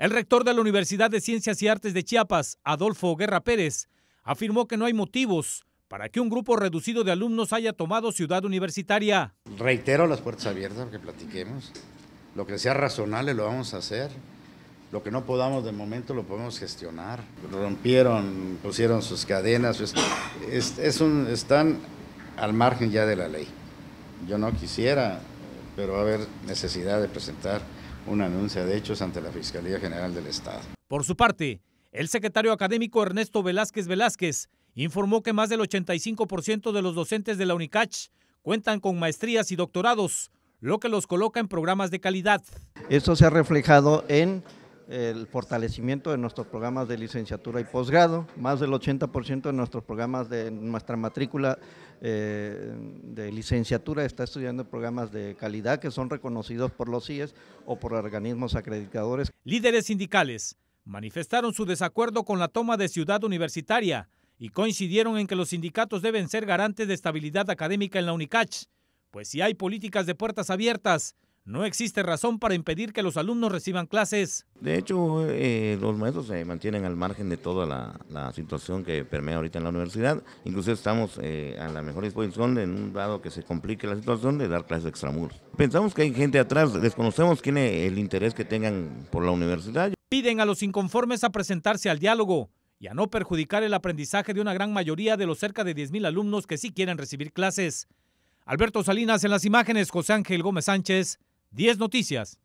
El rector de la Universidad de Ciencias y Artes de Chiapas, Adolfo Guerra Pérez, afirmó que no hay motivos para que un grupo reducido de alumnos haya tomado Ciudad Universitaria. Reitero las puertas abiertas para que platiquemos. Lo que sea razonable lo vamos a hacer. Lo que no podamos de momento lo podemos gestionar. Rompieron, pusieron sus cadenas. Es, están al margen ya de la ley. Yo no quisiera, pero va a haber necesidad de presentar una anuncio de hechos ante la Fiscalía General del Estado. Por su parte, el secretario académico Ernesto Velázquez Velázquez informó que más del 85% de los docentes de la UNICACH cuentan con maestrías y doctorados, lo que los coloca en programas de calidad. Esto se ha reflejado en el fortalecimiento de nuestros programas de licenciatura y posgrado. Más del 80% de nuestros programas de nuestra matrícula eh, de licenciatura está estudiando programas de calidad que son reconocidos por los CIES o por organismos acreditadores. Líderes sindicales manifestaron su desacuerdo con la toma de Ciudad Universitaria y coincidieron en que los sindicatos deben ser garantes de estabilidad académica en la UNICACH, pues si hay políticas de puertas abiertas, no existe razón para impedir que los alumnos reciban clases. De hecho, eh, los maestros se mantienen al margen de toda la, situación que permea ahorita en la universidad. Incluso estamos eh, a la mejor disposición en un lado que se complique la situación de dar clases extramuros. Pensamos que hay gente atrás, desconocemos quién es el interés que tengan por la universidad. Piden a los inconformes a presentarse al diálogo y a no perjudicar el aprendizaje de una gran mayoría de los cerca de 10.000 alumnos que sí quieren recibir clases. Alberto Salinas en las imágenes, José Ángel Gómez Sánchez, 10 Noticias.